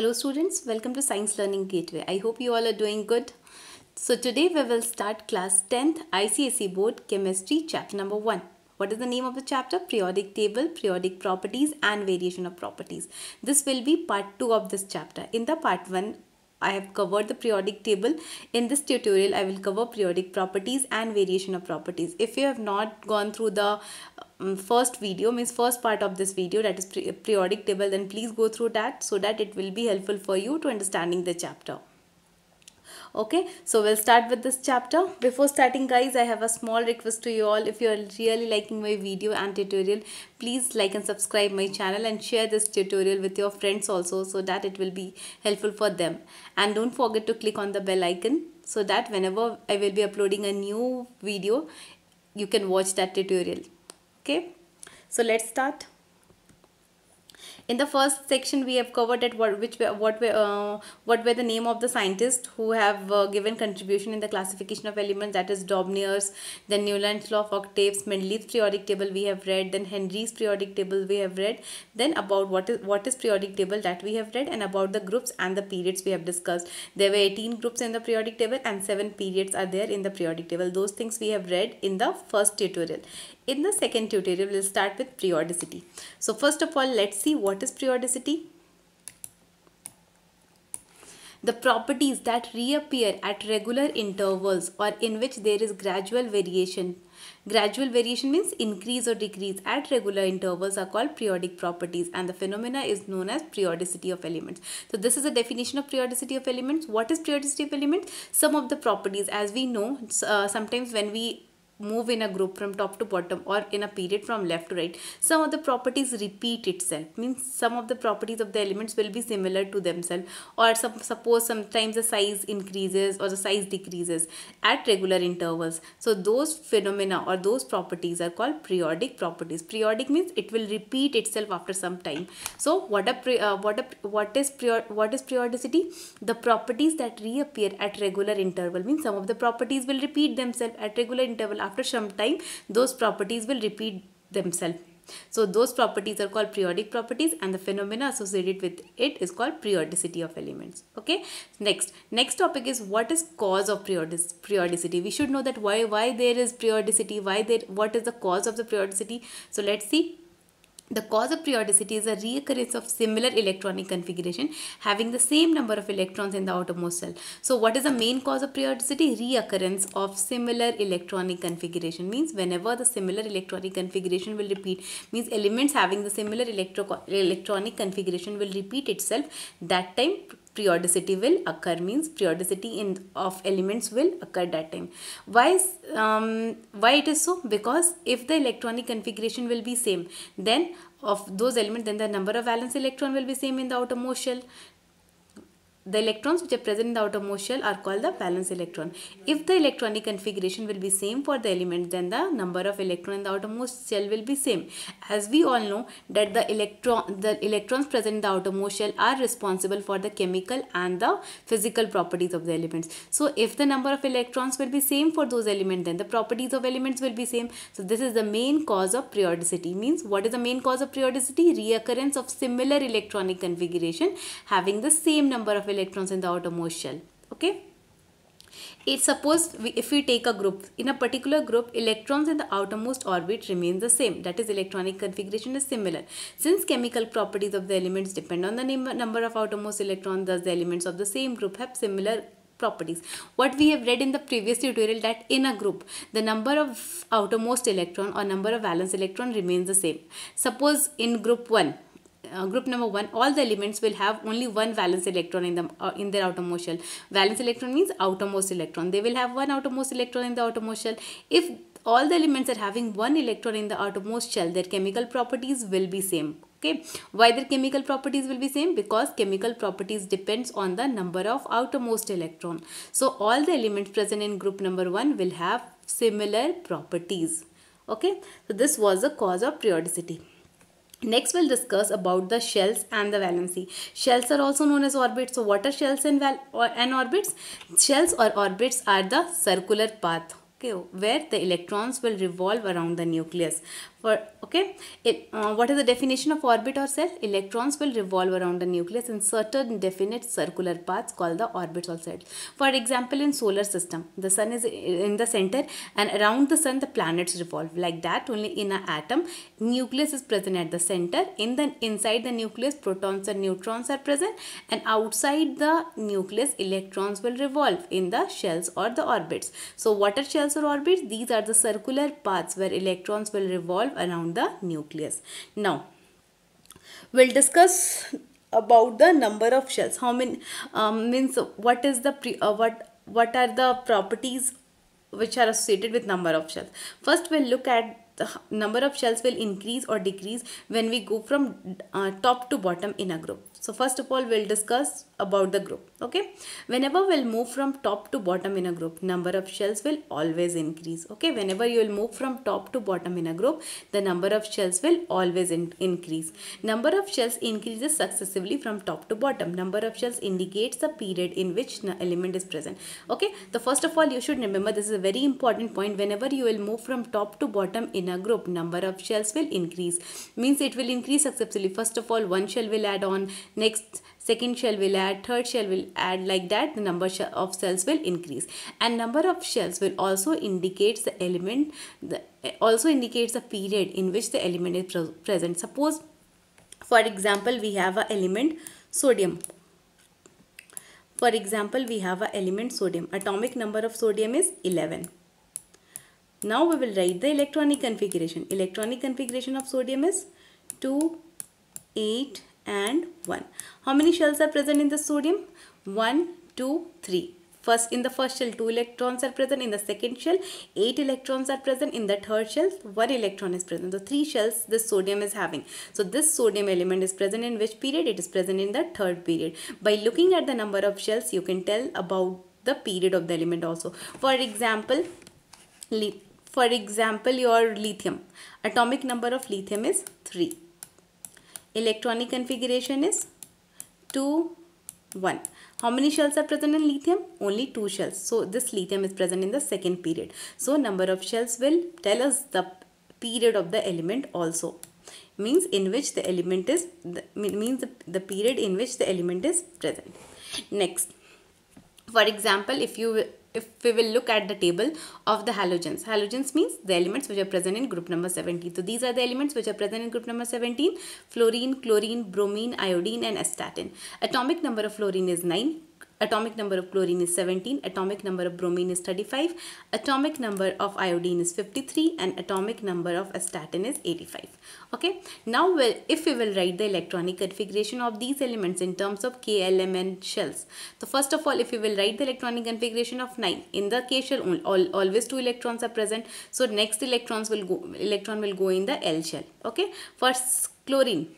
Hello students, welcome to Science Learning Gateway. I hope you all are doing good. So today we will start class 10th ICSE board chemistry chapter number 1. What is the name of the chapter? Periodic table, periodic properties and variation of properties. This will be part 2 of this chapter. In the part 1, I have covered the periodic table. In this tutorial, I will cover periodic properties and variation of properties. If you have not gone through the um, first video, means first part of this video that is periodic table, then please go through that so that it will be helpful for you to understanding the chapter okay so we'll start with this chapter before starting guys i have a small request to you all if you're really liking my video and tutorial please like and subscribe my channel and share this tutorial with your friends also so that it will be helpful for them and don't forget to click on the bell icon so that whenever i will be uploading a new video you can watch that tutorial okay so let's start in the first section, we have covered at what which what were uh, what were the name of the scientists who have uh, given contribution in the classification of elements. That is Dobnier's, then Newland's law of octaves, Mendeleev's periodic table we have read, then Henry's periodic table we have read, then about what is what is periodic table that we have read, and about the groups and the periods we have discussed. There were eighteen groups in the periodic table and seven periods are there in the periodic table. Those things we have read in the first tutorial. In the second tutorial, we'll start with periodicity. So first of all, let's see what what is periodicity? The properties that reappear at regular intervals or in which there is gradual variation. Gradual variation means increase or decrease at regular intervals are called periodic properties and the phenomena is known as periodicity of elements. So this is a definition of periodicity of elements. What is periodicity of elements? Some of the properties as we know uh, sometimes when we move in a group from top to bottom or in a period from left to right some of the properties repeat itself means some of the properties of the elements will be similar to themselves or some, suppose sometimes the size increases or the size decreases at regular intervals so those phenomena or those properties are called periodic properties periodic means it will repeat itself after some time so what a pre, uh, what a, what is prior, what is periodicity the properties that reappear at regular interval means some of the properties will repeat themselves at regular interval after some time those properties will repeat themselves. So those properties are called periodic properties and the phenomena associated with it is called periodicity of elements. Okay. Next, next topic is what is cause of periodic periodicity. We should know that why why there is periodicity, why there what is the cause of the periodicity. So let's see the cause of periodicity is a reoccurrence of similar electronic configuration having the same number of electrons in the outermost shell. So what is the main cause of periodicity? Reoccurrence of similar electronic configuration means whenever the similar electronic configuration will repeat means elements having the similar electro electronic configuration will repeat itself that time periodicity will occur means periodicity in of elements will occur that time why is, um, why it is so because if the electronic configuration will be same then of those elements then the number of valence electron will be same in the outermost shell the electrons which are present in the outermost shell are called the valence electron. If the electronic configuration will be same for the element then the number of electrons in the outermost shell will be same. As we all know that the electron the electrons present in the outermost shell are responsible for the chemical and the physical properties of the elements. So if the number of electrons will be same for those elements then the properties of elements will be same. So this is the main cause of periodicity means what is the main cause of periodicity? Reoccurrence of similar electronic configuration having the same number of electrons electrons in the outermost shell okay it suppose we, if we take a group in a particular group electrons in the outermost orbit remain the same that is electronic configuration is similar since chemical properties of the elements depend on the number of outermost electrons thus the elements of the same group have similar properties. What we have read in the previous tutorial that in a group, the number of outermost electron or number of valence electron remains the same. Suppose in group 1, uh, group number 1 all the elements will have only one valence electron in them uh, in their outermost shell valence electron means outermost electron they will have one outermost electron in the outermost shell if all the elements are having one electron in the outermost shell their chemical properties will be same okay why their chemical properties will be same because chemical properties depends on the number of outermost electron so all the elements present in group number 1 will have similar properties okay so this was the cause of periodicity Next we'll discuss about the shells and the valency. Shells are also known as orbits. So what are shells and, or, and orbits? Shells or orbits are the circular path okay, where the electrons will revolve around the nucleus for, okay, it, uh, what is the definition of orbit or cell? Electrons will revolve around the nucleus in certain definite circular paths called the orbits or cells. For example, in solar system, the sun is in the center and around the sun the planets revolve. Like that, only in an atom, nucleus is present at the center. In the inside the nucleus, protons and neutrons are present, and outside the nucleus, electrons will revolve in the shells or the orbits. So, what are shells or orbits? These are the circular paths where electrons will revolve revolve around the nucleus. Now, we'll discuss about the number of shells. How many um, means what is the pre, uh, what what are the properties which are associated with number of shells. First, we'll look at the number of shells will increase or decrease when we go from uh, top to bottom in a group. So first of all, we'll discuss about the group. Okay. Whenever we'll move from top to bottom in a group, number of shells will always increase. Okay. Whenever you will move from top to bottom in a group, the number of shells will always in increase. Number of shells increases successively from top to bottom. Number of shells indicates the period in which element is present. Okay. The first of all, you should remember this is a very important point. Whenever you will move from top to bottom in a group, number of shells will increase. Means it will increase successively. First of all, one shell will add on next second shell will add third shell will add like that the number of cells will increase and number of shells will also indicates the element the, also indicates the period in which the element is pre present suppose for example we have a element sodium for example we have a element sodium atomic number of sodium is 11 now we will write the electronic configuration electronic configuration of sodium is 2 8 and 1. How many shells are present in the sodium? 1, 2, 3. First, in the first shell, 2 electrons are present. In the second shell, 8 electrons are present. In the third shell, 1 electron is present. So, 3 shells this sodium is having. So, this sodium element is present in which period? It is present in the third period. By looking at the number of shells, you can tell about the period of the element also. For example, for example, your lithium. Atomic number of lithium is 3 electronic configuration is 2 1 how many shells are present in lithium only two shells so this lithium is present in the second period so number of shells will tell us the period of the element also means in which the element is the, means the, the period in which the element is present next for example if you if we will look at the table of the halogens. Halogens means the elements which are present in group number 17. So these are the elements which are present in group number 17. Fluorine, chlorine, bromine, iodine and astatin. Atomic number of fluorine is 9. Atomic number of chlorine is 17, atomic number of bromine is 35, atomic number of iodine is 53 and atomic number of astatin is 85. Okay. Now if we will write the electronic configuration of these elements in terms of KLMN shells. So first of all if we will write the electronic configuration of 9 in the K shell all, always two electrons are present. So next electrons will go electron will go in the L shell. Okay. First chlorine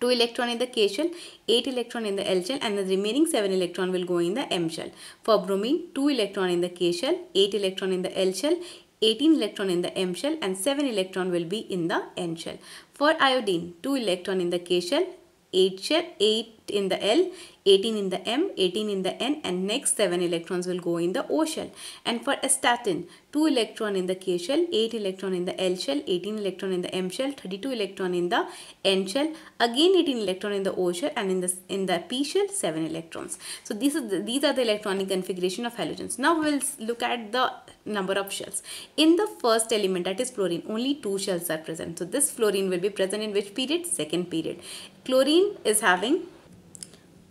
2 electron in the K shell, 8 electron in the L shell and the remaining 7 electron will go in the M shell. For bromine, 2 electron in the K shell, 8 electron in the L shell, 18 electron in the M shell and 7 electron will be in the N shell. For iodine, 2 electron in the K shell, 8 share, 8 in the L, 18 in the M, 18 in the N and next 7 electrons will go in the O shell. And for a statin, 2 electron in the K shell, 8 electron in the L shell, 18 electron in the M shell, 32 electron in the N shell, again 18 electron in the O shell and in the, in the P shell 7 electrons. So these are, the, these are the electronic configuration of halogens. Now we'll look at the number of shells. In the first element that is fluorine, only 2 shells are present. So this fluorine will be present in which period? Second period. Chlorine is having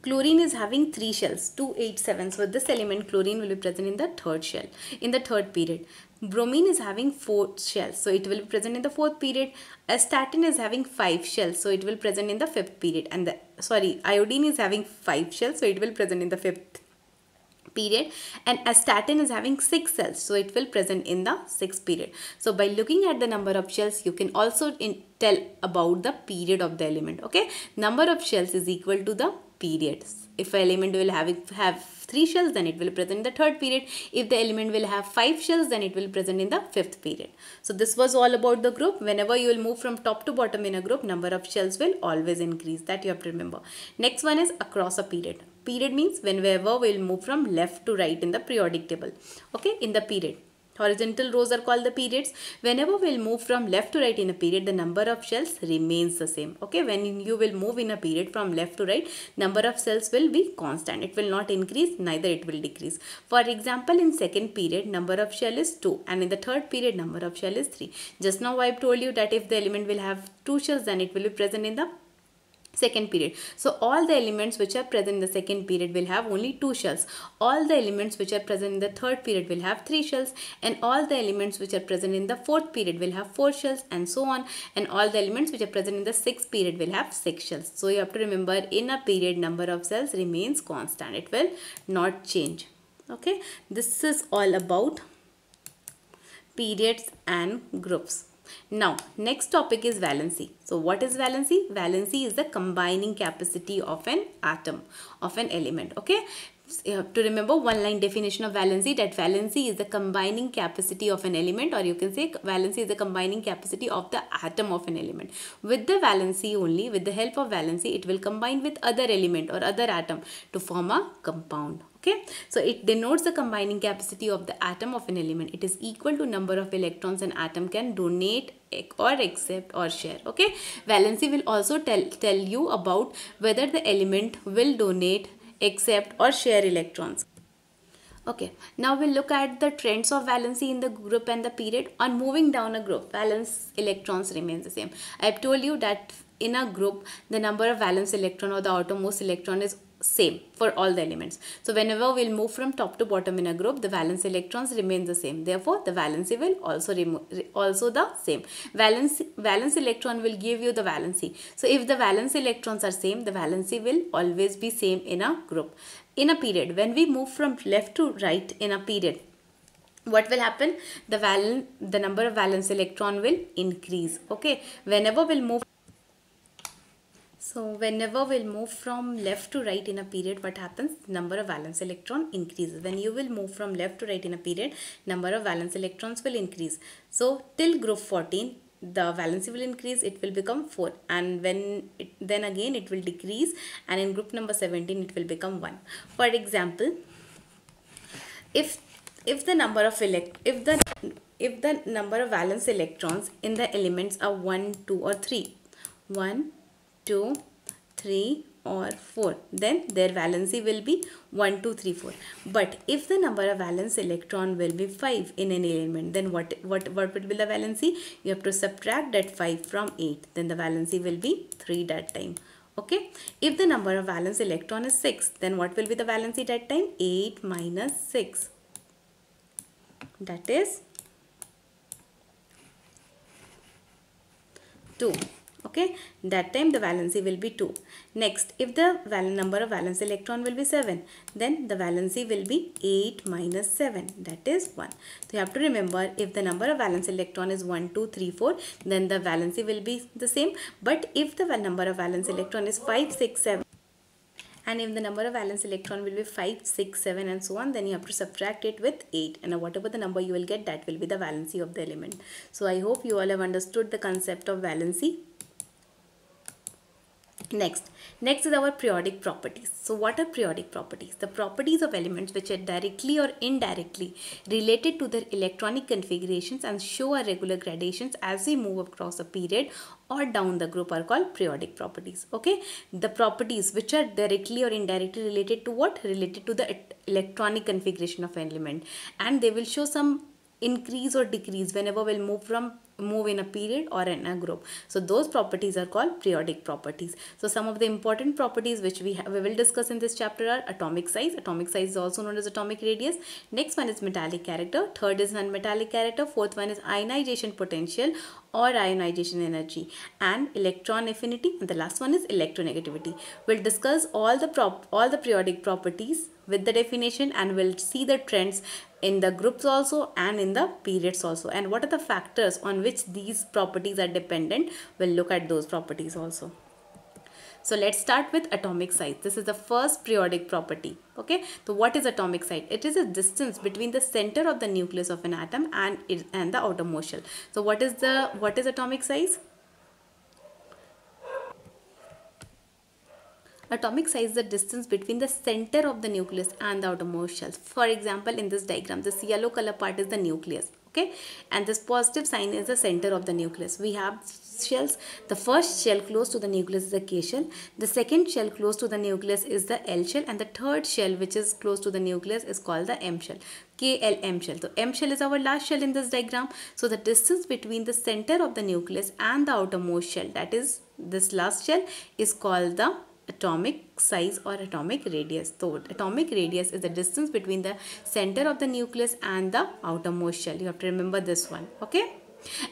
chlorine is having three shells 287 so this element chlorine will be present in the third shell in the third period bromine is having four shells so it will be present in the fourth period astatin is having five shells so it will present in the fifth period and the sorry iodine is having five shells so it will present in the fifth period and astatin is having 6 cells. So it will present in the 6th period. So by looking at the number of shells, you can also tell about the period of the element. Okay. Number of shells is equal to the periods. If an element will have, have 3 shells, then it will present in the 3rd period. If the element will have 5 shells, then it will present in the 5th period. So this was all about the group. Whenever you will move from top to bottom in a group, number of shells will always increase. That you have to remember. Next one is across a period. Period means whenever we'll move from left to right in the periodic table. Okay, in the period. Horizontal rows are called the periods. Whenever we'll move from left to right in a period, the number of cells remains the same. Okay, when you will move in a period from left to right, number of cells will be constant. It will not increase, neither it will decrease. For example, in second period, number of shell is 2 and in the third period, number of shell is 3. Just now I have told you that if the element will have two shells, then it will be present in the second period. So all the elements which are present in the second period will have only two shells. All the elements which are present in the third period will have three shells and all the elements which are present in the fourth period will have four shells and so on and all the elements which are present in the sixth period will have six shells. So you have to remember in a period number of cells remains constant. It will not change. Okay. This is all about periods and groups. Now, next topic is valency. So, what is valency? Valency is the combining capacity of an atom, of an element, okay? So you have to remember one line definition of valency that valency is the combining capacity of an element or you can say valency is the combining capacity of the atom of an element with the valency only with the help of valency it will combine with other element or other atom to form a compound okay so it denotes the combining capacity of the atom of an element it is equal to number of electrons an atom can donate or accept or share okay valency will also tell tell you about whether the element will donate accept or share electrons okay now we'll look at the trends of valency in the group and the period on moving down a group valence electrons remains the same i have told you that in a group the number of valence electron or the outermost electron is same for all the elements. So whenever we'll move from top to bottom in a group, the valence electrons remain the same. Therefore, the valency will also also the same. Valence, valence electron will give you the valency. So if the valence electrons are same, the valency will always be same in a group. In a period, when we move from left to right in a period, what will happen? The, valen, the number of valence electron will increase. Okay. Whenever we'll move so whenever we'll move from left to right in a period, what happens? Number of valence electron increases. When you will move from left to right in a period, number of valence electrons will increase. So till group 14, the valency will increase it will become 4 and when it, then again it will decrease and in group number 17 it will become 1 for example if if the number of elect if the if the number of valence electrons in the elements are 1 2 or 3 1 2, 3 or 4 then their valency will be 1 2 3 4 but if the number of valence electron will be 5 in an element then what what what would be the valency you have to subtract that 5 from 8 then the valency will be 3 that time okay if the number of valence electron is 6 then what will be the valency that time 8 minus 6 that is 2 okay that time the valency will be 2 next if the number of valence electron will be 7 then the valency will be 8 minus 7 that is 1 so you have to remember if the number of valence electron is 1 2 3 4 then the valency will be the same but if the number of valence electron is 5 6 7 and if the number of valence electron will be 5 6 7 and so on then you have to subtract it with 8 and whatever the number you will get that will be the valency of the element so i hope you all have understood the concept of valency Next, next is our periodic properties. So what are periodic properties? The properties of elements which are directly or indirectly related to their electronic configurations and show our regular gradations as we move across a period or down the group are called periodic properties. Okay, the properties which are directly or indirectly related to what? Related to the electronic configuration of an element and they will show some increase or decrease whenever we'll move from move in a period or in a group. So those properties are called periodic properties. So some of the important properties which we, have, we will discuss in this chapter are atomic size. Atomic size is also known as atomic radius. Next one is metallic character. Third is non-metallic character. Fourth one is ionization potential or ionization energy and electron affinity and the last one is electronegativity. We'll discuss all the prop all the periodic properties with the definition and we'll see the trends in the groups also and in the periods also and what are the factors on which these properties are dependent. We'll look at those properties also. So let's start with atomic size. This is the first periodic property. Okay. So what is atomic size? It is a distance between the center of the nucleus of an atom and it, and the outermost shell. So what is the what is atomic size? Atomic size is the distance between the center of the nucleus and the outermost shell. For example, in this diagram, this yellow color part is the nucleus. Okay, and this positive sign is the center of the nucleus. We have shells. The first shell close to the nucleus is the K shell. The second shell close to the nucleus is the L shell. And the third shell which is close to the nucleus is called the M shell. KLM shell. So M shell is our last shell in this diagram. So the distance between the center of the nucleus and the outermost shell that is this last shell is called the atomic size or atomic radius. So atomic radius is the distance between the center of the nucleus and the outermost shell. You have to remember this one. Okay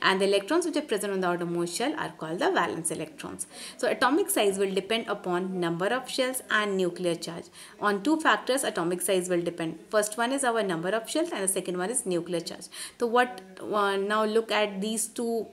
and the electrons which are present on the outermost shell are called the valence electrons. So atomic size will depend upon number of shells and nuclear charge. On two factors atomic size will depend. First one is our number of shells and the second one is nuclear charge. So what uh, now look at these two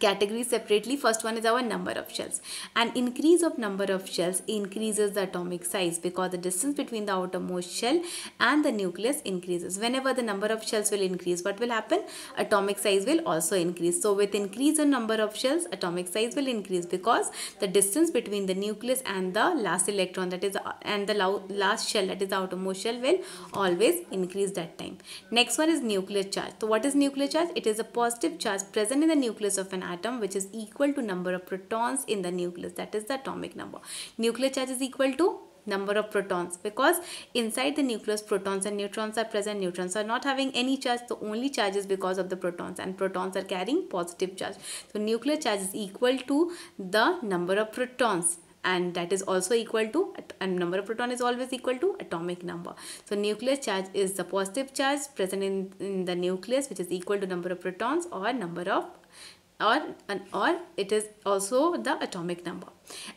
categories separately. First one is our number of shells. An increase of number of shells increases the atomic size because the distance between the outermost shell and the nucleus increases. Whenever the number of shells will increase, what will happen? Atomic size will also increase. So with increase in number of shells, atomic size will increase because the distance between the nucleus and the last electron that is and the last shell that is the outermost shell will always increase that time. Next one is nuclear charge. So what is nuclear charge? It is a positive charge present in the nucleus of an atom which is equal to number of protons in the nucleus that is the atomic number. Nuclear charge is equal to number of protons because inside the nucleus protons and neutrons are present neutrons are not having any charge the only charge is because of the protons and protons are carrying positive charge so nuclear charge is equal to the number of protons and that is also equal to and number of proton is always equal to atomic number so nuclear charge is the positive charge present in, in the nucleus which is equal to number of protons or number of or, an, or it is also the atomic number.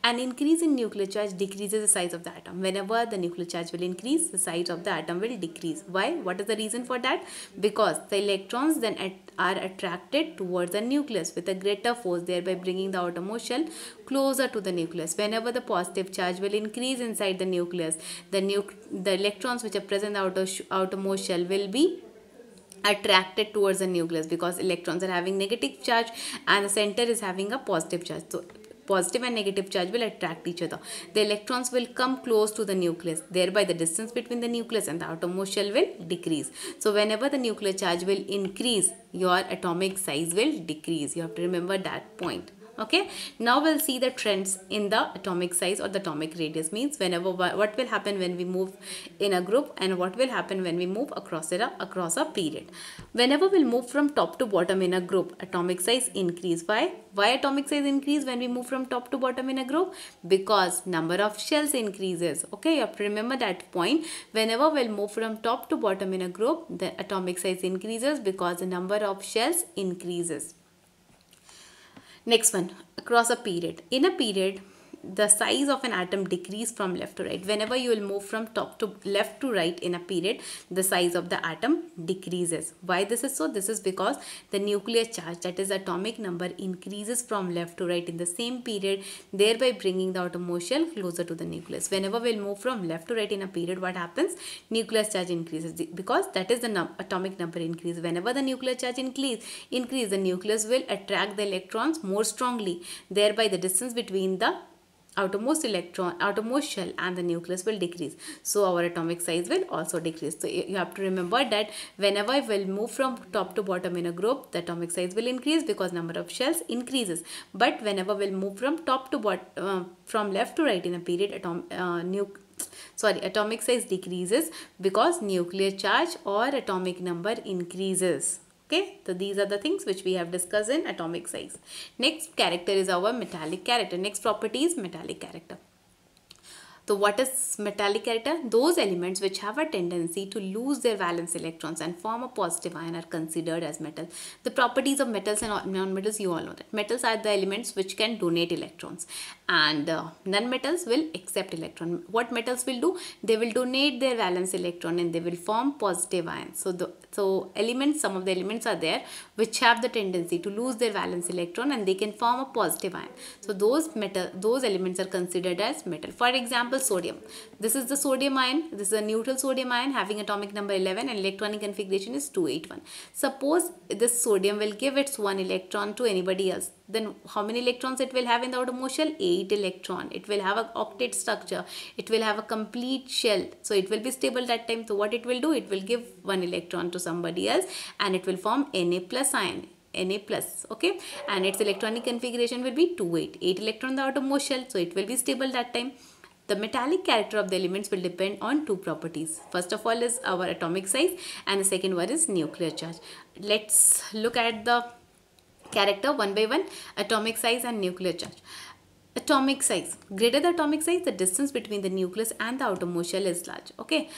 An increase in nuclear charge decreases the size of the atom. Whenever the nuclear charge will increase, the size of the atom will decrease. Why? What is the reason for that? Because the electrons then at, are attracted towards the nucleus with a greater force, thereby bringing the outermost shell closer to the nucleus. Whenever the positive charge will increase inside the nucleus, the, nu the electrons which are present in the outer outermost shell will be attracted towards the nucleus because electrons are having negative charge and the center is having a positive charge so positive and negative charge will attract each other the electrons will come close to the nucleus thereby the distance between the nucleus and the outermost shell will decrease so whenever the nuclear charge will increase your atomic size will decrease you have to remember that point okay now we'll see the trends in the atomic size or the atomic radius means whenever what will happen when we move in a group and what will happen when we move across it across a period whenever we'll move from top to bottom in a group atomic size increase why why atomic size increase when we move from top to bottom in a group because number of shells increases okay you have to remember that point whenever we'll move from top to bottom in a group the atomic size increases because the number of shells increases Next one, across a period. In a period, the size of an atom decrease from left to right. Whenever you will move from top to left to right in a period, the size of the atom decreases. Why this is so? This is because the nuclear charge that is atomic number increases from left to right in the same period, thereby bringing the outermost shell closer to the nucleus. Whenever we'll move from left to right in a period, what happens? Nucleus charge increases because that is the num atomic number increase. Whenever the nuclear charge increase, increase the nucleus will attract the electrons more strongly. Thereby the distance between the outermost electron outermost shell and the nucleus will decrease so our atomic size will also decrease so you have to remember that whenever I will move from top to bottom in a group the atomic size will increase because number of shells increases but whenever we'll move from top to bottom uh, from left to right in a period atom uh, sorry atomic size decreases because nuclear charge or atomic number increases Okay, so these are the things which we have discussed in atomic size. Next character is our metallic character. Next property is metallic character. So what is metallic character? Those elements which have a tendency to lose their valence electrons and form a positive ion are considered as metal. The properties of metals and non-metals you all know that. Metals are the elements which can donate electrons and uh, metals will accept electron. What metals will do? They will donate their valence electron and they will form positive ions. So the so elements, some of the elements are there which have the tendency to lose their valence electron and they can form a positive ion. So those metal, those elements are considered as metal. For example, sodium. This is the sodium ion. This is a neutral sodium ion having atomic number 11 and electronic configuration is 281. Suppose this sodium will give its one electron to anybody else then how many electrons it will have in the outermost shell 8 electron it will have an octet structure it will have a complete shell so it will be stable that time so what it will do it will give one electron to somebody else and it will form na plus ion Na plus okay and its electronic configuration will be 2 8 8 electron the outermost shell so it will be stable that time the metallic character of the elements will depend on two properties. First of all is our atomic size and the second one is nuclear charge. Let's look at the character one by one, atomic size and nuclear charge. Atomic size. Greater the atomic size, the distance between the nucleus and the outermost shell is large. Okay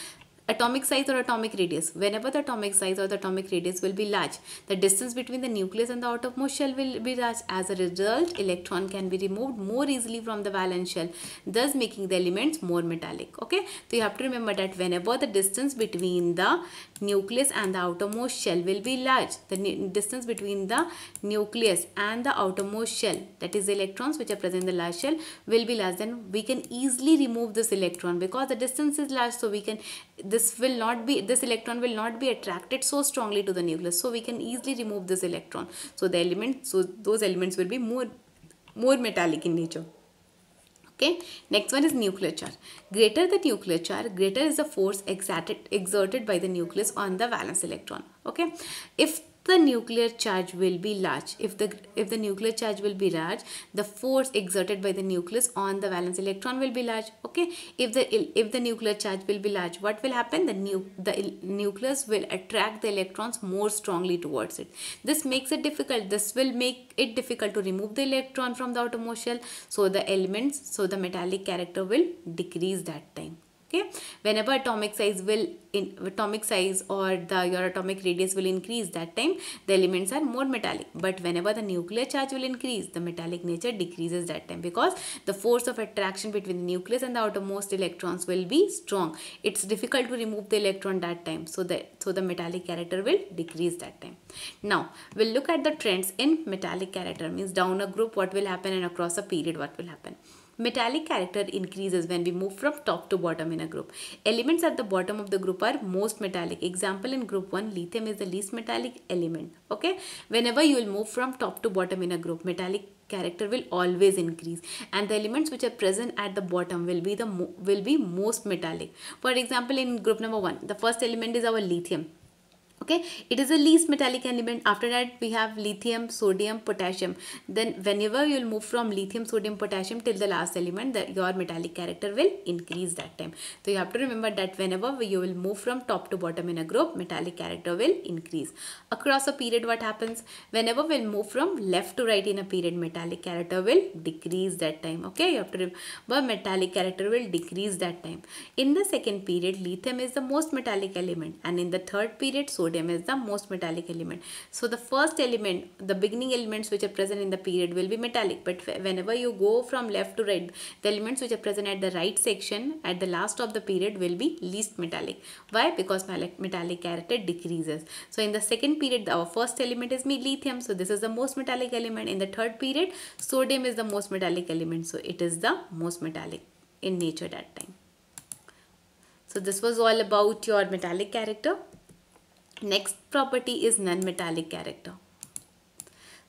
atomic size or atomic radius. Whenever the atomic size or the atomic radius will be large, the distance between the nucleus and the outermost shell will be large. As a result, electron can be removed more easily from the valence shell, thus making the elements more metallic. Okay, so you have to remember that whenever the distance between the nucleus and the outermost shell will be large, the distance between the nucleus and the outermost shell, that is electrons which are present in the large shell, will be large. Then we can easily remove this electron because the distance is large, so we can this will not be this electron will not be attracted so strongly to the nucleus so we can easily remove this electron so the element so those elements will be more more metallic in nature okay next one is nuclear charge greater the nuclear charge greater is the force exerted exerted by the nucleus on the valence electron okay if the nuclear charge will be large. If the, if the nuclear charge will be large, the force exerted by the nucleus on the valence electron will be large. Okay. If the, if the nuclear charge will be large, what will happen? The, nu the nucleus will attract the electrons more strongly towards it. This makes it difficult. This will make it difficult to remove the electron from the outermost shell. So the elements, so the metallic character will decrease that time okay whenever atomic size will in atomic size or the your atomic radius will increase that time the elements are more metallic but whenever the nuclear charge will increase the metallic nature decreases that time because the force of attraction between the nucleus and the outermost electrons will be strong it's difficult to remove the electron that time so that so the metallic character will decrease that time now we'll look at the trends in metallic character means down a group what will happen and across a period what will happen Metallic character increases when we move from top to bottom in a group. Elements at the bottom of the group are most metallic. Example in group 1, lithium is the least metallic element. Okay. Whenever you will move from top to bottom in a group, metallic character will always increase and the elements which are present at the bottom will be the will be most metallic for example in group number 1 the first element is our lithium okay it is the least metallic element after that we have lithium sodium potassium then whenever you'll move from lithium sodium potassium till the last element that your metallic character will increase that time so you have to remember that whenever you will move from top to bottom in a group metallic character will increase across a period what happens whenever we'll move from left to right in a period metallic character will decrease that time okay you have to remember metallic character will decrease that time in the second period lithium is the most metallic element and in the third period sodium sodium is the most metallic element. So the first element, the beginning elements which are present in the period will be metallic. But whenever you go from left to right, the elements which are present at the right section at the last of the period will be least metallic. Why? Because metallic character decreases. So in the second period, our first element is lithium. So this is the most metallic element. In the third period, sodium is the most metallic element. So it is the most metallic in nature that time. So this was all about your metallic character. Next property is non-metallic character.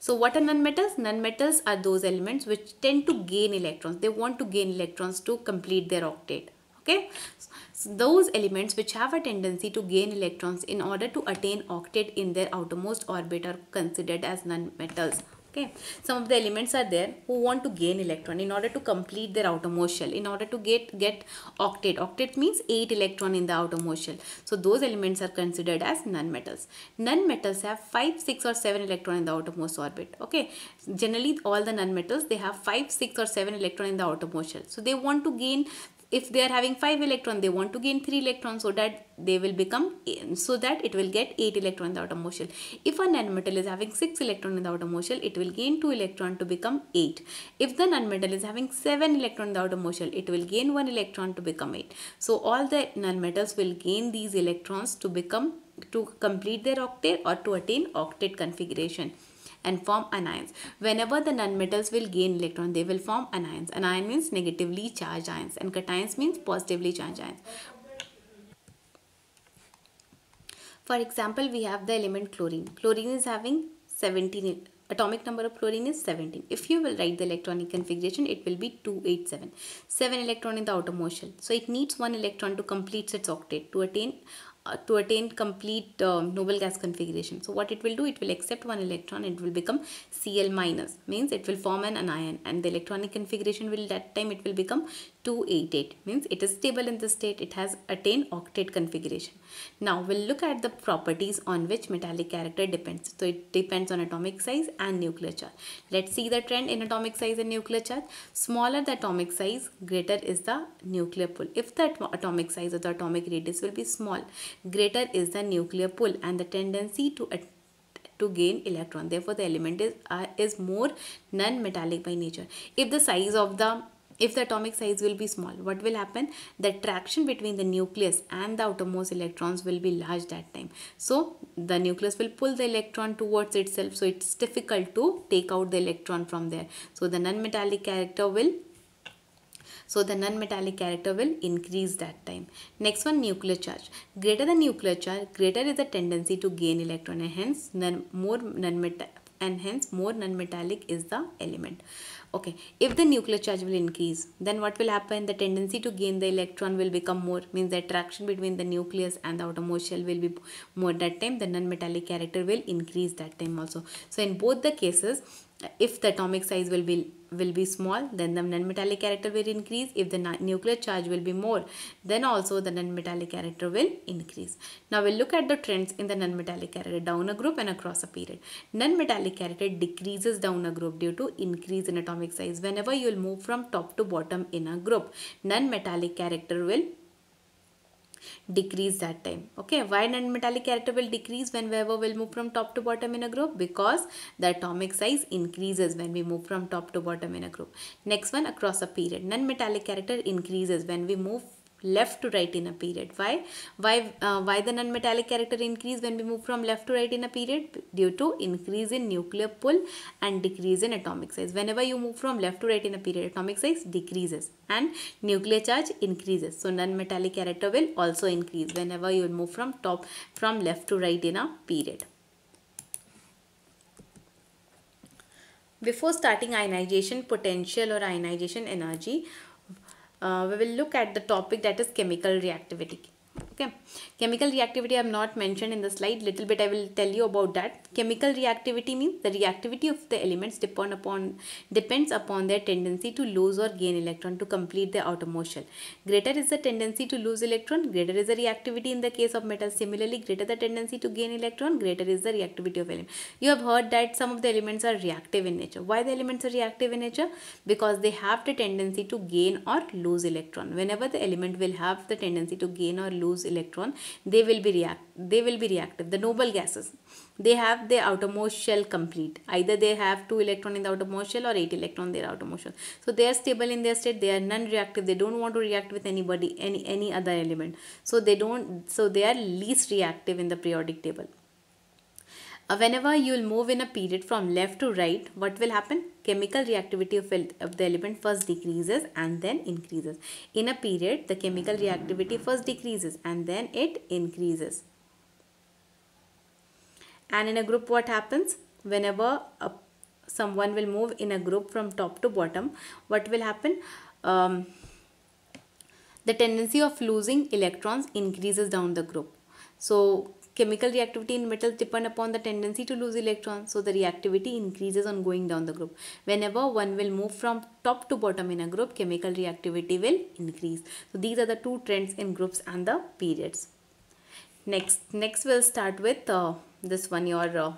So what are nonmetals? Nonmetals are those elements which tend to gain electrons. They want to gain electrons to complete their octet. Okay, so those elements which have a tendency to gain electrons in order to attain octet in their outermost orbit are considered as nonmetals okay some of the elements are there who want to gain electron in order to complete their outermost shell in order to get get octet octet means 8 electron in the outermost shell so those elements are considered as nonmetals nonmetals have 5 6 or 7 electron in the outermost orbit okay generally all the nonmetals they have 5 6 or 7 electron in the outermost shell so they want to gain if they are having 5 electron they want to gain 3 electrons so that they will become so that it will get 8 electron in the atom shell if a nonmetal is having 6 electron in the atom shell it will gain 2 electron to become 8 if the nonmetal is having 7 electron in the atom shell it will gain 1 electron to become 8 so all the nonmetals will gain these electrons to become to complete their octet or to attain octet configuration and form anions. Whenever the nonmetals will gain electron, they will form anions. Anion means negatively charged ions and cations means positively charged ions. For example, we have the element chlorine. Chlorine is having 17 atomic number of chlorine is 17. If you will write the electronic configuration, it will be 287. 7 electron in the outermost shell. So it needs 1 electron to complete its octet to attain uh, to attain complete uh, noble gas configuration. So what it will do, it will accept one electron, it will become Cl minus, means it will form an anion and the electronic configuration will that time it will become 288 means it is stable in the state it has attained octet configuration now we'll look at the properties on which metallic character depends so it depends on atomic size and nuclear charge let's see the trend in atomic size and nuclear charge smaller the atomic size greater is the nuclear pull if the atomic size or the atomic radius will be small greater is the nuclear pull and the tendency to to gain electron therefore the element is uh, is more non metallic by nature if the size of the if the atomic size will be small, what will happen? The attraction between the nucleus and the outermost electrons will be large that time. So the nucleus will pull the electron towards itself. So it's difficult to take out the electron from there. So the non-metallic character will so the non-metallic character will increase that time. Next one nuclear charge. Greater the nuclear charge, greater is the tendency to gain electron and hence non, more non and hence more non-metallic is the element. Okay, if the nuclear charge will increase, then what will happen? The tendency to gain the electron will become more, means the attraction between the nucleus and the outermost shell will be more that time. The non-metallic character will increase that time also. So in both the cases, if the atomic size will be will be small, then the nonmetallic character will increase. If the nuclear charge will be more, then also the nonmetallic character will increase. Now we'll look at the trends in the nonmetallic character down a group and across a period. Nonmetallic character decreases down a group due to increase in atomic size. Whenever you will move from top to bottom in a group, nonmetallic character will decrease that time. Okay, why non-metallic character will decrease when whenever we'll move from top to bottom in a group? Because the atomic size increases when we move from top to bottom in a group. Next one, across a period. Non-metallic character increases when we move left to right in a period. Why? Why, uh, why the nonmetallic character increase when we move from left to right in a period? Due to increase in nuclear pull and decrease in atomic size. Whenever you move from left to right in a period, atomic size decreases and nuclear charge increases. So nonmetallic character will also increase whenever you move from top from left to right in a period. Before starting ionization potential or ionization energy, uh, we will look at the topic that is chemical reactivity okay chemical reactivity i have not mentioned in the slide little bit i will tell you about that chemical reactivity means the reactivity of the elements depend upon depends upon their tendency to lose or gain electron to complete their outermost shell greater is the tendency to lose electron greater is the reactivity in the case of metal similarly greater the tendency to gain electron greater is the reactivity of element you have heard that some of the elements are reactive in nature why the elements are reactive in nature because they have the tendency to gain or lose electron whenever the element will have the tendency to gain or lose electron they will be react they will be reactive the noble gases they have their outermost shell complete either they have two electron in the outermost shell or eight electron in their outermost shell so they are stable in their state they are non reactive they don't want to react with anybody any any other element so they don't so they are least reactive in the periodic table uh, whenever you will move in a period from left to right, what will happen? Chemical reactivity of, the element first decreases and then increases. In a period, the chemical reactivity first decreases and then it increases. And in a group, what happens? Whenever a, uh, someone will move in a group from top to bottom, what will happen? Um, the tendency of losing electrons increases down the group. So Chemical reactivity in metals depend upon the tendency to lose electrons, so the reactivity increases on going down the group. Whenever one will move from top to bottom in a group, chemical reactivity will increase. So these are the two trends in groups and the periods. Next, next we'll start with uh, this one, your uh,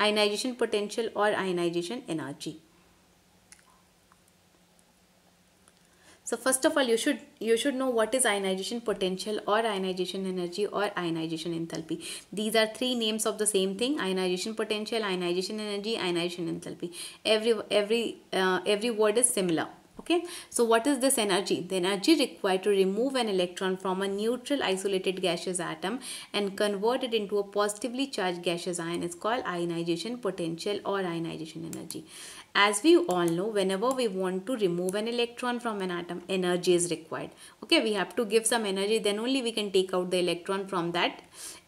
ionization potential or ionization energy. So first of all, you should you should know what is ionization potential or ionization energy or ionization enthalpy. These are three names of the same thing: ionization potential, ionization energy, ionization enthalpy. Every every uh, every word is similar. Okay. So what is this energy? The energy required to remove an electron from a neutral isolated gaseous atom and convert it into a positively charged gaseous ion is called ionization potential or ionization energy as we all know whenever we want to remove an electron from an atom energy is required okay we have to give some energy then only we can take out the electron from that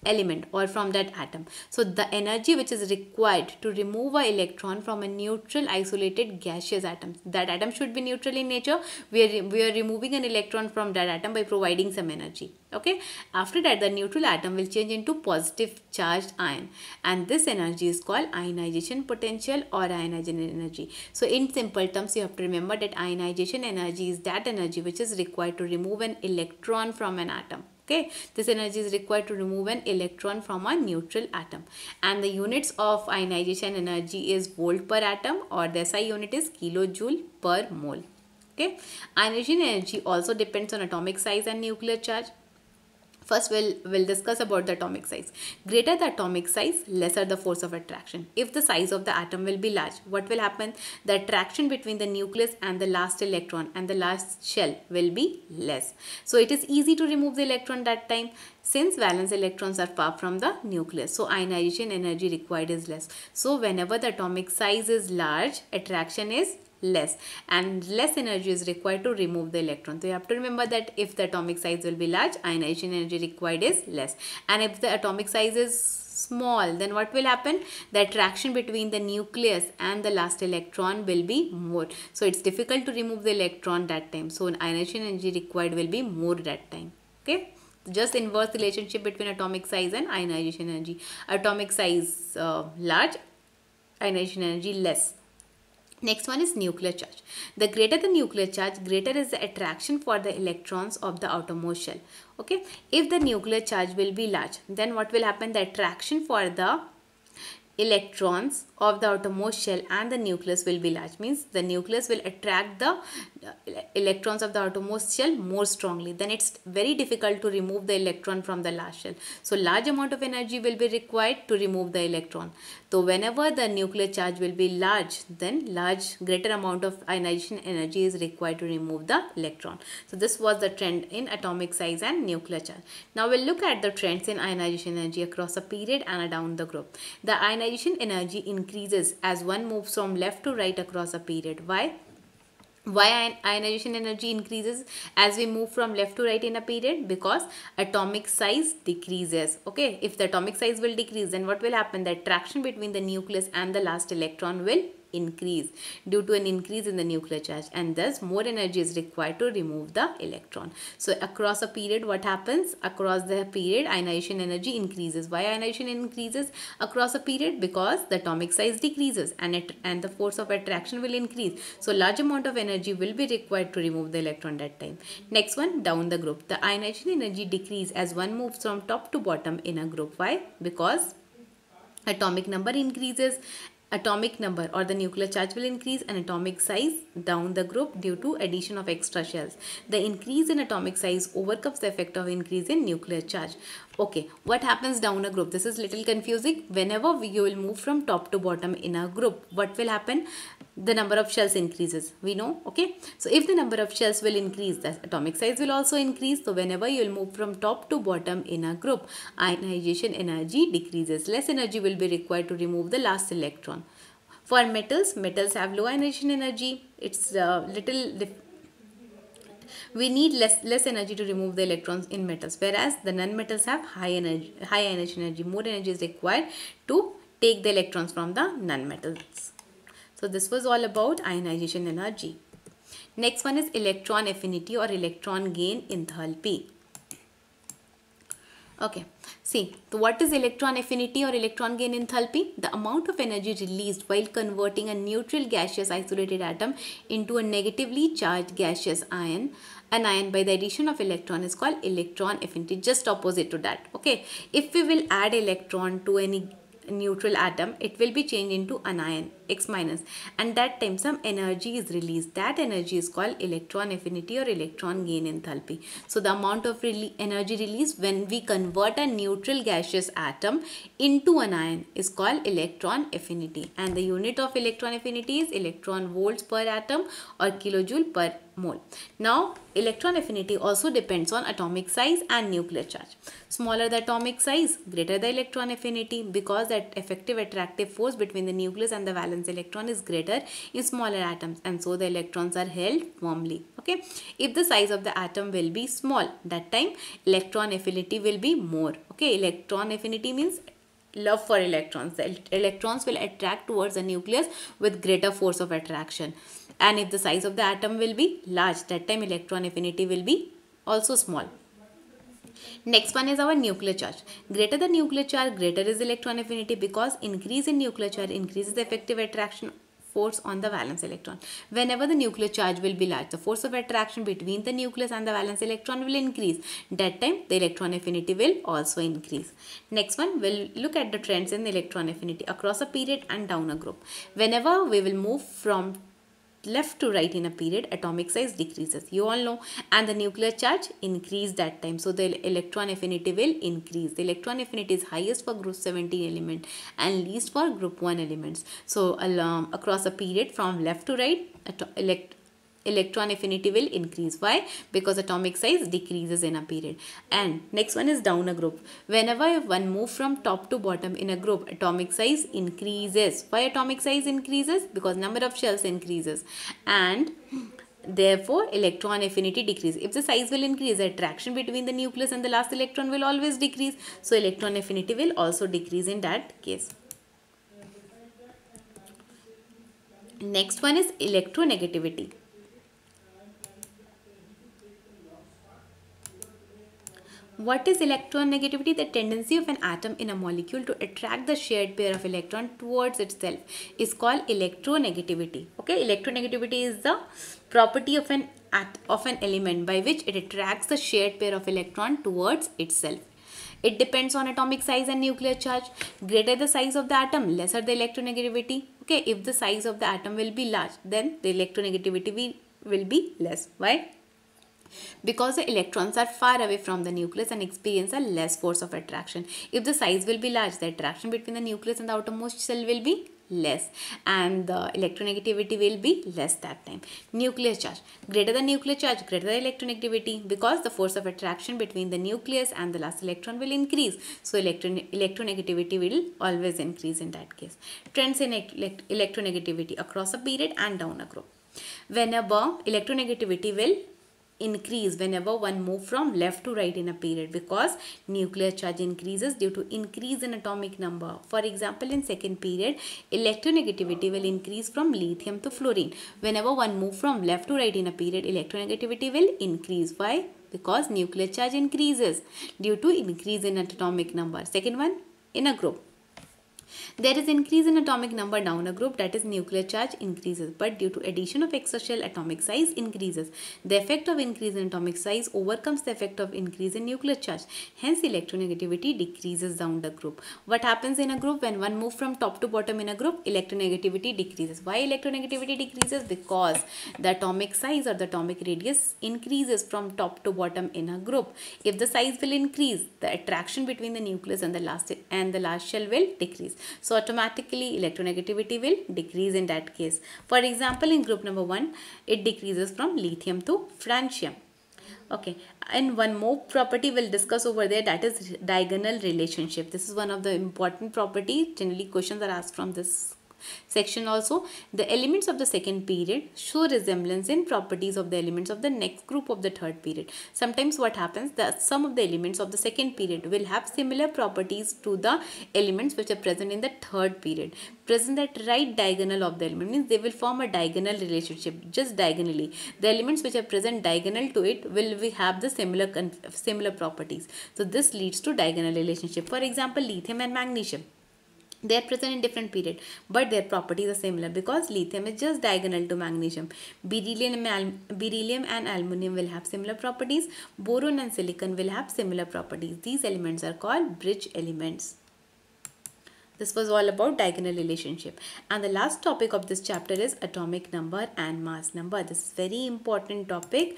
element or from that atom. So the energy which is required to remove an electron from a neutral isolated gaseous atom. That atom should be neutral in nature. We are, we are removing an electron from that atom by providing some energy. Okay. After that the neutral atom will change into positive charged ion and this energy is called ionization potential or ionization energy. So in simple terms you have to remember that ionization energy is that energy which is required to remove an electron from an atom okay this energy is required to remove an electron from a neutral atom and the units of ionization energy is volt per atom or the SI unit is kilojoule per mole okay ionization energy also depends on atomic size and nuclear charge First, we'll, we'll discuss about the atomic size. Greater the atomic size, lesser the force of attraction. If the size of the atom will be large, what will happen? The attraction between the nucleus and the last electron and the last shell will be less. So, it is easy to remove the electron that time since valence electrons are far from the nucleus. So, ionization energy required is less. So, whenever the atomic size is large, attraction is less and less energy is required to remove the electron. So you have to remember that if the atomic size will be large, ionization energy required is less. And if the atomic size is small, then what will happen? The attraction between the nucleus and the last electron will be more. So it's difficult to remove the electron that time. So ionization energy required will be more that time. Okay just inverse relationship between atomic size and ionization energy. Atomic size uh, large, ionization energy less. Next one is nuclear charge. The greater the nuclear charge, greater is the attraction for the electrons of the outermost shell. Okay, if the nuclear charge will be large, then what will happen? The attraction for the electrons of the outermost shell and the nucleus will be large means the nucleus will attract the uh, electrons of the outermost shell more strongly then it's very difficult to remove the electron from the large shell so large amount of energy will be required to remove the electron so whenever the nuclear charge will be large then large greater amount of ionization energy is required to remove the electron so this was the trend in atomic size and nuclear charge now we'll look at the trends in ionization energy across a period and down the group the ionization energy increases increases as one moves from left to right across a period. Why? Why ionization energy increases as we move from left to right in a period? Because atomic size decreases. Okay, if the atomic size will decrease, then what will happen? The attraction between the nucleus and the last electron will increase due to an increase in the nuclear charge and thus more energy is required to remove the electron. So across a period what happens? Across the period ionization energy increases. Why ionization increases across a period? Because the atomic size decreases and, it, and the force of attraction will increase. So large amount of energy will be required to remove the electron that time. Next one down the group. The ionization energy decreases as one moves from top to bottom in a group. Why? Because atomic number increases atomic number or the nuclear charge will increase and atomic size down the group due to addition of extra shells. The increase in atomic size overcomes the effect of increase in nuclear charge. Okay, what happens down a group? This is little confusing. Whenever we, you will move from top to bottom in a group, what will happen? The number of shells increases. We know, okay? So if the number of shells will increase, the atomic size will also increase. So whenever you will move from top to bottom in a group, ionization energy decreases. Less energy will be required to remove the last electron. For metals, metals have low ionization energy. It's uh, little we need less less energy to remove the electrons in metals whereas the non-metals have high energy high energy energy more energy is required to take the electrons from the non-metals so this was all about ionization energy next one is electron affinity or electron gain enthalpy Okay, see, so what is electron affinity or electron gain enthalpy? The amount of energy released while converting a neutral gaseous isolated atom into a negatively charged gaseous ion, an ion by the addition of electron is called electron affinity, just opposite to that. Okay, if we will add electron to any neutral atom, it will be changed into an ion x minus and that time some energy is released that energy is called electron affinity or electron gain enthalpy so the amount of re energy released when we convert a neutral gaseous atom into an ion is called electron affinity and the unit of electron affinity is electron volts per atom or kilojoule per mole. Now, electron affinity also depends on atomic size and nuclear charge. Smaller the atomic size, greater the electron affinity because that effective attractive force between the nucleus and the valence valence electron is greater in smaller atoms and so the electrons are held firmly. Okay. If the size of the atom will be small that time electron affinity will be more. Okay. Electron affinity means love for electrons. The electrons will attract towards the nucleus with greater force of attraction. And if the size of the atom will be large, that time electron affinity will be also small. Next one is our nuclear charge. Greater the nuclear charge, greater is electron affinity because increase in nuclear charge increases the effective attraction force on the valence electron. Whenever the nuclear charge will be large, the force of attraction between the nucleus and the valence electron will increase. That time, the electron affinity will also increase. Next one, we'll look at the trends in electron affinity across a period and down a group. Whenever we will move from left to right in a period atomic size decreases you all know and the nuclear charge increase that time so the electron affinity will increase the electron affinity is highest for group 17 element and least for group 1 elements so along um, across a period from left to right elect electron affinity will increase. Why? Because atomic size decreases in a period. And next one is down a group. Whenever one move from top to bottom in a group, atomic size increases. Why atomic size increases? Because number of shells increases. And therefore electron affinity decrease if the size will increase the attraction between the nucleus and the last electron will always decrease so electron affinity will also decrease in that case next one is electronegativity What is electronegativity? The tendency of an atom in a molecule to attract the shared pair of electron towards itself is called electronegativity. Okay, electronegativity is the property of an at of an element by which it attracts the shared pair of electron towards itself. It depends on atomic size and nuclear charge. Greater the size of the atom, lesser the electronegativity. Okay, if the size of the atom will be large, then the electronegativity will be less. Why? because the electrons are far away from the nucleus and experience a less force of attraction. If the size will be large, the attraction between the nucleus and the outermost shell will be less and the electronegativity will be less that time. Nuclear charge. Greater the nuclear charge, greater the electronegativity because the force of attraction between the nucleus and the last electron will increase. So electron electronegativity will always increase in that case. Trends in elect electronegativity across a period and down a group. Whenever electronegativity will increase whenever one move from left to right in a period because nuclear charge increases due to increase in atomic number. For example, in second period, electronegativity will increase from lithium to fluorine. Whenever one move from left to right in a period, electronegativity will increase. Why? Because nuclear charge increases due to increase in atomic number. Second one, in a group. There is increase in atomic number down a group that is nuclear charge increases but due to addition of extra-shell atomic size increases. The effect of increase in atomic size overcomes the effect of increase in nuclear charge. Hence electronegativity decreases down the group. What happens in a group when one move from top to bottom in a group electronegativity decreases. Why electronegativity decreases? Because the atomic size or the atomic radius increases from top to bottom in a group. If the size will increase the attraction between the nucleus and the last and the last shell will decrease. So automatically electronegativity will decrease in that case. For example, in group number 1, it decreases from lithium to francium. Okay, and one more property we'll discuss over there that is diagonal relationship. This is one of the important properties. Generally questions are asked from this section also the elements of the second period show resemblance in properties of the elements of the next group of the third period sometimes what happens that some of the elements of the second period will have similar properties to the elements which are present in the third period present at right diagonal of the element means they will form a diagonal relationship just diagonally the elements which are present diagonal to it will we have the similar similar properties so this leads to diagonal relationship for example lithium and magnesium they are present in different period but their properties are similar because lithium is just diagonal to magnesium beryllium and, beryllium and aluminum will have similar properties boron and silicon will have similar properties these elements are called bridge elements this was all about diagonal relationship. And the last topic of this chapter is atomic number and mass number. This is very important topic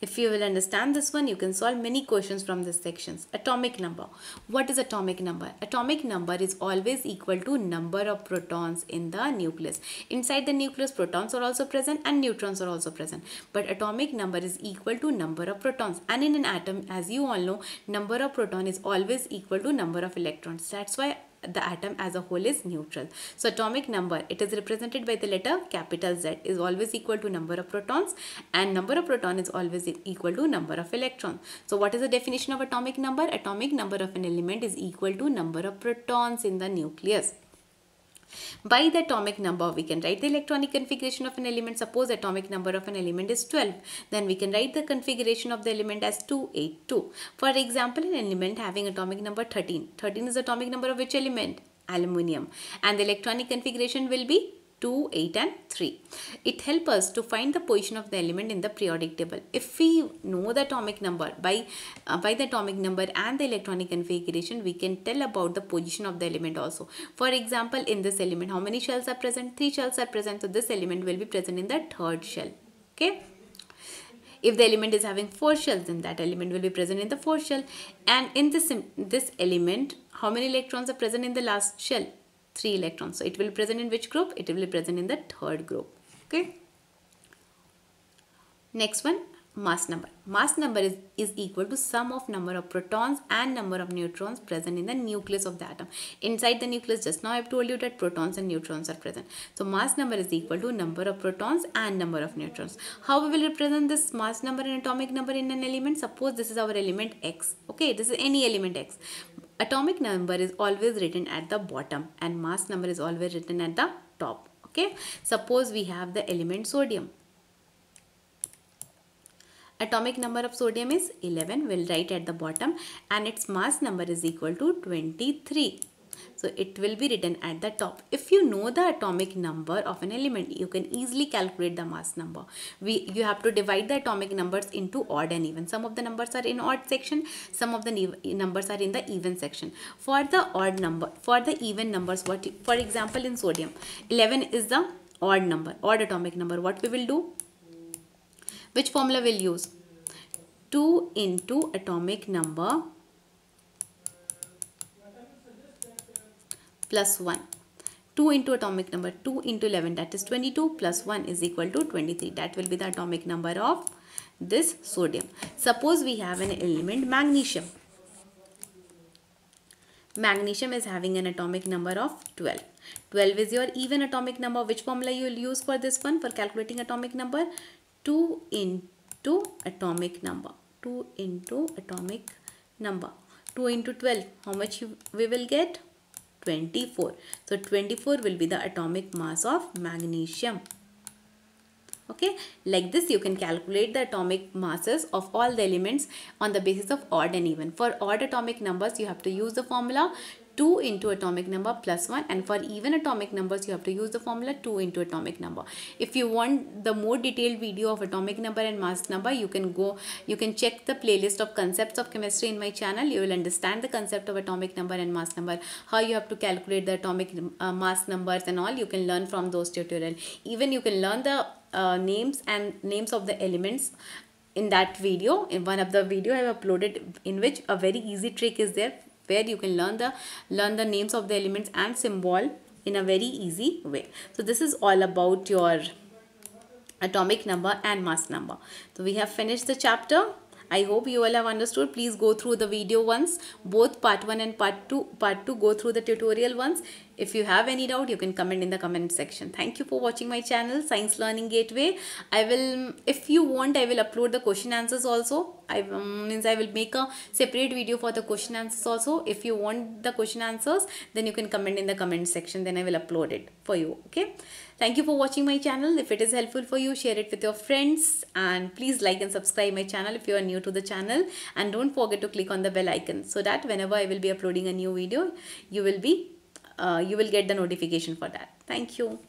if you will understand this one, you can solve many questions from this sections. Atomic number. What is atomic number? Atomic number is always equal to number of protons in the nucleus. Inside the nucleus, protons are also present and neutrons are also present. But atomic number is equal to number of protons. And in an atom, as you all know, number of proton is always equal to number of electrons. That's why the atom as a whole is neutral. So atomic number, it is represented by the letter capital Z is always equal to number of protons and number of proton is always equal to number of electrons. So what is the definition of atomic number? Atomic number of an element is equal to number of protons in the nucleus. By the atomic number, we can write the electronic configuration of an element. Suppose atomic number of an element is 12. Then we can write the configuration of the element as 282. For example, an element having atomic number 13. 13 is atomic number of which element? Aluminium. And the electronic configuration will be 2, 8 and 3. It helps us to find the position of the element in the periodic table. If we know the atomic number, by, uh, by the atomic number and the electronic configuration, we can tell about the position of the element also. For example, in this element, how many shells are present? 3 shells are present. So this element will be present in the third shell. Okay. If the element is having 4 shells, then that element will be present in the 4th shell. And in this, this element, how many electrons are present in the last shell? 3 electrons. So it will be present in which group? It will be present in the third group. Okay. Next one, mass number. Mass number is, is equal to sum of number of protons and number of neutrons present in the nucleus of the atom. Inside the nucleus, just now I have told you that protons and neutrons are present. So mass number is equal to number of protons and number of neutrons. How we will represent this mass number and atomic number in an element? Suppose this is our element X. Okay, this is any element X atomic number is always written at the bottom and mass number is always written at the top okay suppose we have the element sodium atomic number of sodium is 11 we'll write at the bottom and its mass number is equal to 23 so it will be written at the top. If you know the atomic number of an element, you can easily calculate the mass number. We You have to divide the atomic numbers into odd and even. Some of the numbers are in odd section, some of the numbers are in the even section. For the odd number, for the even numbers, what for example in sodium, 11 is the odd number, odd atomic number. What we will do? Which formula will use? 2 into atomic number plus 1. 2 into atomic number 2 into 11 that is 22 plus 1 is equal to 23. That will be the atomic number of this sodium. Suppose we have an element magnesium. Magnesium is having an atomic number of 12. 12 is your even atomic number. Which formula you will use for this one? For calculating atomic number? 2 into atomic number. 2 into atomic number. 2 into 12. How much we will get? 24. So 24 will be the atomic mass of magnesium. Okay, like this you can calculate the atomic masses of all the elements on the basis of odd and even. For odd atomic numbers you have to use the formula 2 into atomic number plus 1 and for even atomic numbers you have to use the formula 2 into atomic number. If you want the more detailed video of atomic number and mass number you can go you can check the playlist of concepts of chemistry in my channel you will understand the concept of atomic number and mass number how you have to calculate the atomic uh, mass numbers and all you can learn from those tutorial even you can learn the uh, names and names of the elements in that video in one of the video i have uploaded in which a very easy trick is there where you can learn the learn the names of the elements and symbol in a very easy way. So this is all about your atomic number and mass number. So we have finished the chapter. I hope you all have understood. Please go through the video once, both part 1 and part 2. Part 2 go through the tutorial once. If you have any doubt, you can comment in the comment section. Thank you for watching my channel, Science Learning Gateway. I will, if you want, I will upload the question answers also. I um, means I will make a separate video for the question answers also. If you want the question answers, then you can comment in the comment section. Then I will upload it for you. Okay. Thank you for watching my channel. If it is helpful for you, share it with your friends and please like and subscribe my channel if you are new to the channel and don't forget to click on the bell icon so that whenever I will be uploading a new video, you will be uh, you will get the notification for that. Thank you.